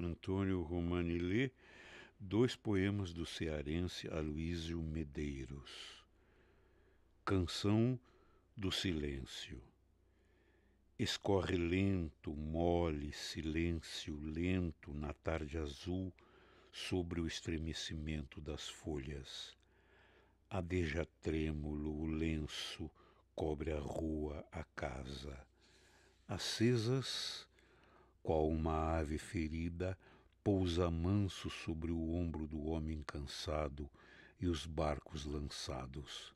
Antônio Romani lê dois poemas do cearense Aloísio Medeiros. Canção do Silêncio. Escorre lento, mole, silêncio lento na tarde azul sobre o estremecimento das folhas. Adeja trêmulo o lenço, cobre a rua, a casa. Acesas qual uma ave ferida, pousa manso sobre o ombro do homem cansado e os barcos lançados.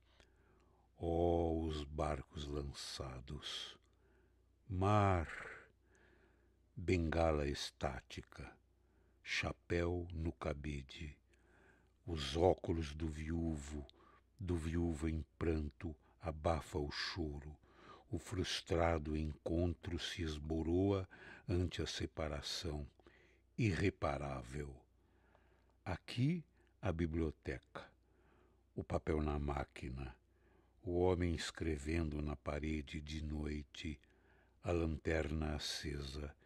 Oh, os barcos lançados! Mar! Bengala estática, chapéu no cabide, os óculos do viúvo, do viúvo em pranto, abafa o choro, o frustrado encontro se esboroa ante a separação irreparável. Aqui a biblioteca, o papel na máquina, o homem escrevendo na parede de noite, a lanterna acesa,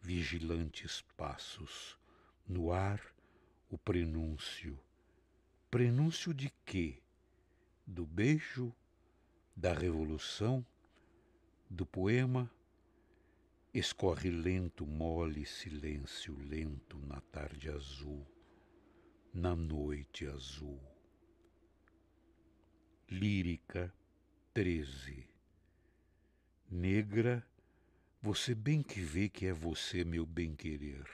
vigilantes passos, no ar o prenúncio. Prenúncio de quê? Do beijo? Da revolução? do poema escorre lento, mole silêncio lento na tarde azul, na noite azul. Lírica 13 Negra, você bem que vê que é você, meu bem-querer.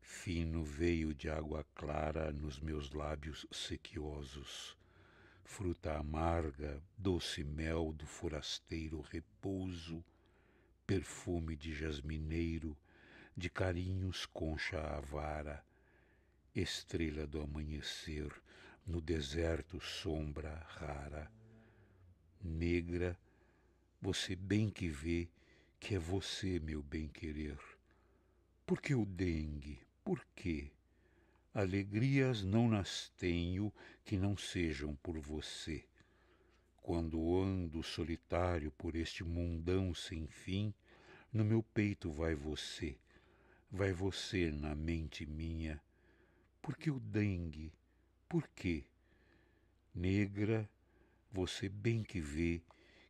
Fino veio de água clara nos meus lábios sequiosos fruta amarga, doce mel do forasteiro repouso, perfume de jasmineiro, de carinhos concha avara, estrela do amanhecer, no deserto sombra rara. Negra, você bem que vê que é você, meu bem querer. Por que o dengue? Por quê? Alegrias não nas tenho que não sejam por você. Quando ando solitário por este mundão sem fim, no meu peito vai você, vai você na mente minha. Por que o dengue? Por quê? Negra, você bem que vê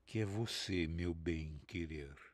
que é você, meu bem querer.